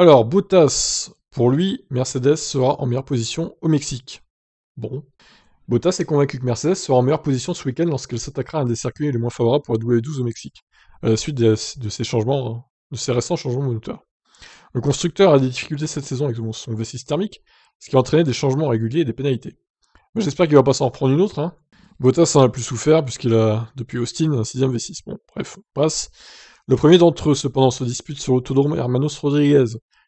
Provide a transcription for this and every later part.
Alors, Bottas, pour lui, Mercedes sera en meilleure position au Mexique. Bon. Bottas est convaincu que Mercedes sera en meilleure position ce week-end lorsqu'elle s'attaquera à un des circuits les moins favorables pour la W12 au Mexique, à la suite de, ses ces changements, récents changements de moteur. Le constructeur a des difficultés cette saison avec son V6 thermique, ce qui a entraîné des changements réguliers et des pénalités. J'espère qu'il va pas s'en reprendre une autre. Hein. Bottas en a plus souffert puisqu'il a, depuis Austin, un 6ème V6. Bon, bref, on passe. Le premier d'entre eux, cependant, se dispute sur l'autodrome Hermanos Rodriguez,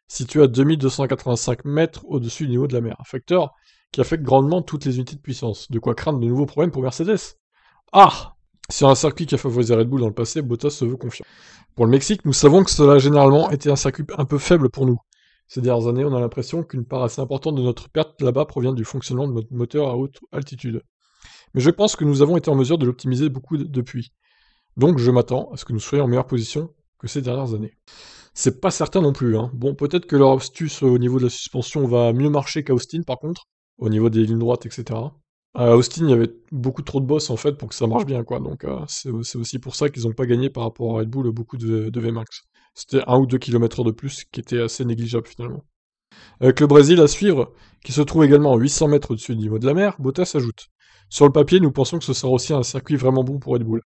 situé à 2285 mètres au-dessus du niveau de la mer, un facteur qui affecte grandement toutes les unités de puissance, de quoi craindre de nouveaux problèmes pour Mercedes. Ah Sur un circuit qui a favorisé Red Bull dans le passé, Bottas se veut confiant. Pour le Mexique, nous savons que cela a généralement été un circuit un peu faible pour nous. Ces dernières années, on a l'impression qu'une part assez importante de notre perte là-bas provient du fonctionnement de notre moteur à haute altitude. Mais je pense que nous avons été en mesure de l'optimiser beaucoup depuis. Donc je m'attends à ce que nous soyons en meilleure position que ces dernières années. C'est pas certain non plus. Hein. Bon, peut-être que leur astuce au niveau de la suspension va mieux marcher qu'à par contre, au niveau des lignes droites, etc. À Austin, il y avait beaucoup trop de bosses, en fait pour que ça marche bien, quoi. Donc euh, c'est aussi pour ça qu'ils n'ont pas gagné par rapport à Red Bull beaucoup de, VMAX. C'était un ou deux kilomètres de plus qui était assez négligeable finalement. Avec euh, le Brésil à suivre, qui se trouve également à 800 mètres au-dessus du niveau de la mer, Bottas s'ajoute. Sur le papier, nous pensons que ce sera aussi un circuit vraiment bon pour Red Bull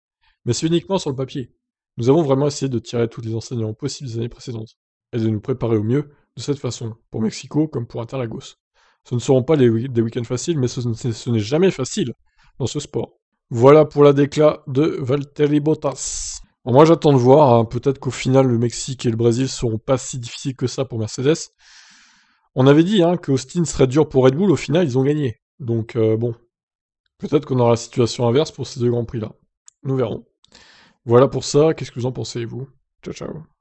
mais c'est uniquement sur le papier. Nous avons vraiment essayé de tirer tous les enseignements possibles des années précédentes, et de nous préparer au mieux de cette façon, pour Mexico comme pour Interlagos. Ce ne seront pas des week-ends faciles, mais ce, n'est jamais facile dans ce sport. Voilà pour la décla de Valtteri Bottas. moi j'attends de voir, hein, peut-être qu'au final le Mexique et le Brésil seront pas si difficiles que ça pour Mercedes. On avait dit hein, que Austin serait dur pour Red Bull, au final ils ont gagné. Donc euh, bon, peut-être qu'on aura la situation inverse pour ces deux grands prix là. Nous verrons. Voilà pour ça, qu'est-ce que vous en pensez, vous Ciao, ciao